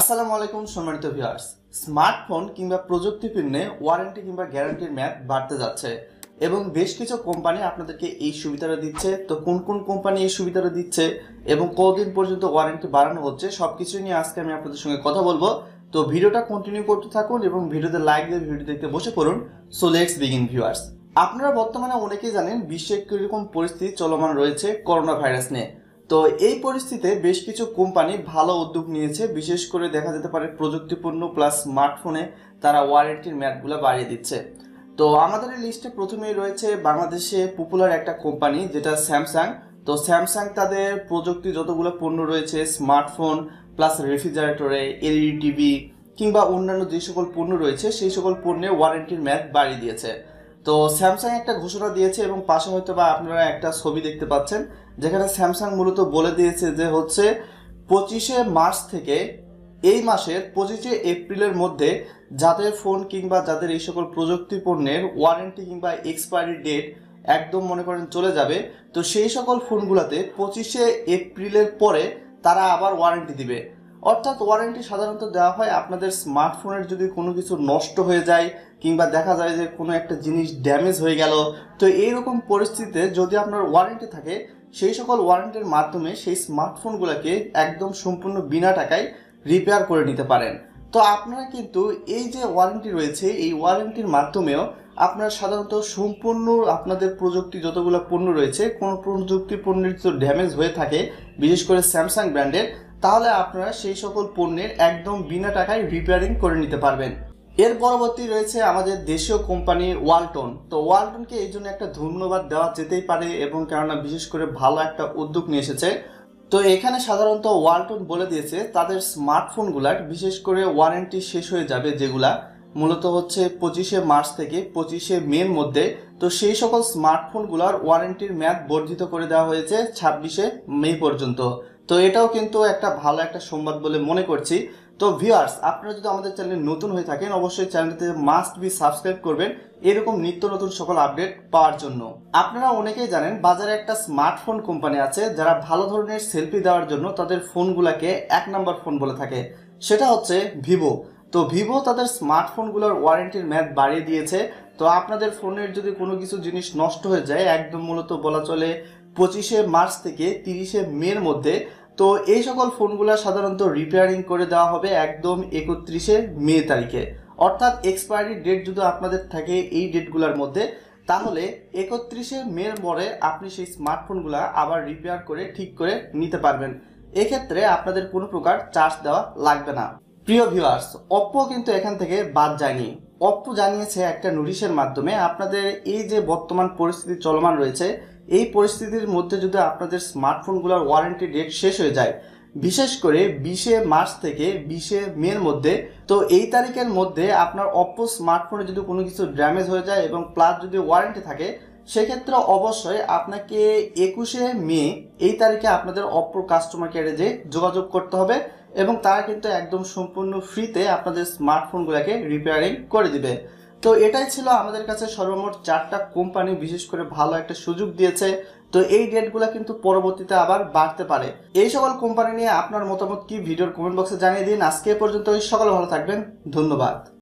আসসালামু আলাইকুম সম্মানিত ভিউয়ার্স স্মার্টফোন কিংবা প্রযুক্তি পণ্যে ওয়ারেন্টি কিংবা গ্যারান্টির ম্যাদ বাড়তে যাচ্ছে এবং বেশ কিছু কোম্পানি আপনাদেরকে এই সুবিধাটা দিচ্ছে তো কোন কোন কোম্পানি এই সুবিধাটা দিচ্ছে এবং কতদিন পর্যন্ত ওয়ারেন্টি বাড়ানো হচ্ছে সব কিছু নিয়ে আজকে আমি আপনাদের সঙ্গে কথা বলবো তো ভিডিওটা কন্টিনিউ করতে থাকুন এবং ভিডিওতে লাইক দিয়ে ভিডিও দেখতে বসে পড়ুন সো লেটস বিগিন ভিউয়ার্স আপনারা বর্তমানে অনেকেই জানেন বিশ্বে কীরকম পরিস্থিতি চলমান রয়েছে করোনা ভাইরাস নিয়ে তো এই পরিস্থিতিতে বেশ কিছু কোম্পানি ভালো উদ্যোগ নিয়েছে বিশেষ করে দেখা যেতে পারে প্রযুক্তিপূর্ণ প্লাস স্মার্টফোনে তারা ওয়ারেন্টির মেয়াদগুলো বাড়িয়ে দিচ্ছে তো আমাদের এই লিস্টে প্রথমেই রয়েছে বাংলাদেশে পপুলার একটা কোম্পানি যেটা স্যামসাং তো স্যামসাং তাদের প্রযুক্তি যতগুলো পণ্য রয়েছে স্মার্টফোন প্লাস রেফ্রিজারেটরে এলইডি টিভি কিংবা অন্যান্য যে সকল পণ্য রয়েছে সেই সকল পণ্যে ওয়ারেন্টির ম্যাথ বাড়িয়ে দিয়েছে তো স্যামসাং একটা ঘোষণা দিয়েছে এবং পাশে হয়তো বা আপনারা একটা ছবি দেখতে পাচ্ছেন যেখানে স্যামসাং মূলত বলে দিয়েছে যে হচ্ছে পঁচিশে মার্চ থেকে এই মাসের পঁচিশে এপ্রিলের মধ্যে যাদের ফোন কিংবা যাদের এই সকল প্রযুক্তি পণ্যের ওয়ারেন্টি কিংবা এক্সপায়ারি ডেট একদম মনে করেন চলে যাবে তো সেই সকল ফোনগুলোতে পঁচিশে এপ্রিলের পরে তারা আবার ওয়ারেন্টি দিবে অর্থাৎ ওয়ারেন্টি সাধারণত দেওয়া হয় আপনাদের স্মার্টফোনের যদি কোনো কিছু নষ্ট হয়ে যায় কিংবা দেখা যায় যে কোনো একটা জিনিস ড্যামেজ হয়ে গেল তো এইরকম পরিস্থিতিতে যদি আপনার ওয়ারেন্টি থাকে সেই সকল ওয়ারেন্টের মাধ্যমে সেই স্মার্টফোনগুলোকে একদম সম্পূর্ণ বিনা টাকায় রিপেয়ার করে নিতে পারেন তো আপনারা কিন্তু এই যে ওয়ারেন্টি রয়েছে এই ওয়ারেন্টির মাধ্যমেও আপনারা সাধারণত সম্পূর্ণ আপনাদের প্রযুক্তি যতগুলো পণ্য রয়েছে কোনো প্রযুক্তি পণ্যের যদি ড্যামেজ হয়ে থাকে বিশেষ করে স্যামসাং ব্র্যান্ডের তাহলে আপনারা সেই সকল পণ্যের একদম বিনা টাকায় রিপেয়ারিং করে নিতে পারবেন এর পরবর্তী রয়েছে আমাদের দেশীয় কোম্পানি ওয়ালটন তো ওয়ালটনকে এই জন্য একটা ধন্যবাদ দেওয়া যেতেই পারে এবং কেননা বিশেষ করে ভালো একটা উদ্যোগ নিয়ে এসেছে তো এখানে সাধারণত ওয়ালটন বলে দিয়েছে তাদের স্মার্টফোনগুলার বিশেষ করে ওয়ারেন্টি শেষ হয়ে যাবে যেগুলা মূলত হচ্ছে পঁচিশে মার্চ থেকে পঁচিশে মের মধ্যে তো সেই সকল স্মার্টফোনগুলোর ওয়ারেন্টির ম্যাথ বর্ধিত করে দেওয়া হয়েছে ছাব্বিশে মে পর্যন্ত তো এটাও কিন্তু একটা ভালো একটা সংবাদ বলে মনে করছি তো ভিউয়ার্স আপনারা যদি আমাদের চ্যানেলে নতুন হয়ে থাকেন অবশ্যই চ্যানেলটিতে মাস্ট বি সাবস্ক্রাইব করবেন এরকম নিত্য নতুন সকল আপডেট পাওয়ার জন্য আপনারা অনেকেই জানেন বাজারে একটা স্মার্টফোন কোম্পানি আছে যারা ভালো ধরনের সেলফি দেওয়ার জন্য তাদের ফোনগুলোকে এক নাম্বার ফোন বলে থাকে সেটা হচ্ছে ভিভো তো ভিভো তাদের স্মার্টফোনগুলোর ওয়ারেন্টির ম্যাদ বাড়িয়ে দিয়েছে তো আপনাদের ফোনের যদি কোনো কিছু জিনিস নষ্ট হয়ে যায় একদম মূলত বলা চলে পঁচিশে মার্চ থেকে তিরিশে মের মধ্যে তো এই সকল ফোনগুলো সাধারণত রিপেয়ারিং করে দেওয়া হবে একদম একত্রিশে মে তারিখে অর্থাৎ এক্সপায়ারি ডেট যদি আপনাদের থাকে এই ডেটগুলোর মধ্যে তাহলে একত্রিশে মের পরে আপনি সেই স্মার্টফোনগুলো আবার রিপেয়ার করে ঠিক করে নিতে পারবেন এক্ষেত্রে আপনাদের কোনো প্রকার চার্জ দেওয়া লাগবে না প্রিয় ভিউয়ার্স অপ্পো কিন্তু এখান থেকে বাদ যায়নি অপ্পো জানিয়েছে একটা নোটিশের মাধ্যমে আপনাদের এই যে বর্তমান পরিস্থিতি চলমান রয়েছে এই পরিস্থিতির মধ্যে যদি আপনাদের স্মার্টফোনগুলোর ওয়ারেন্টি ডেট শেষ হয়ে যায় বিশেষ করে বিশে মার্চ থেকে বিশে মের মধ্যে তো এই তারিখের মধ্যে আপনার অপ্পো স্মার্টফোনে যদি কোনো কিছু ড্যামেজ হয়ে যায় এবং প্লাস যদি ওয়ারেন্টি থাকে সেক্ষেত্রে অবশ্যই আপনাকে একুশে মে এই তারিখে আপনাদের অপ্পোর কাস্টমার কেয়ারে যে যোগাযোগ করতে হবে এবং তারা কিন্তু একদম সম্পূর্ণ ফ্রিতে আপনাদের স্মার্টফোনগুলোকে রিপেয়ারিং করে দিবে তো এটাই ছিল আমাদের কাছে সর্বমোট চারটা কোম্পানি বিশেষ করে ভালো একটা সুযোগ দিয়েছে তো এই ডেটগুলো কিন্তু পরবর্তীতে আবার বাড়তে পারে এই সকল কোম্পানি নিয়ে আপনার মতামত কি ভিডিওর কমেন্ট বক্সে জানিয়ে দিন আজকে পর্যন্ত সকল ভালো থাকবেন ধন্যবাদ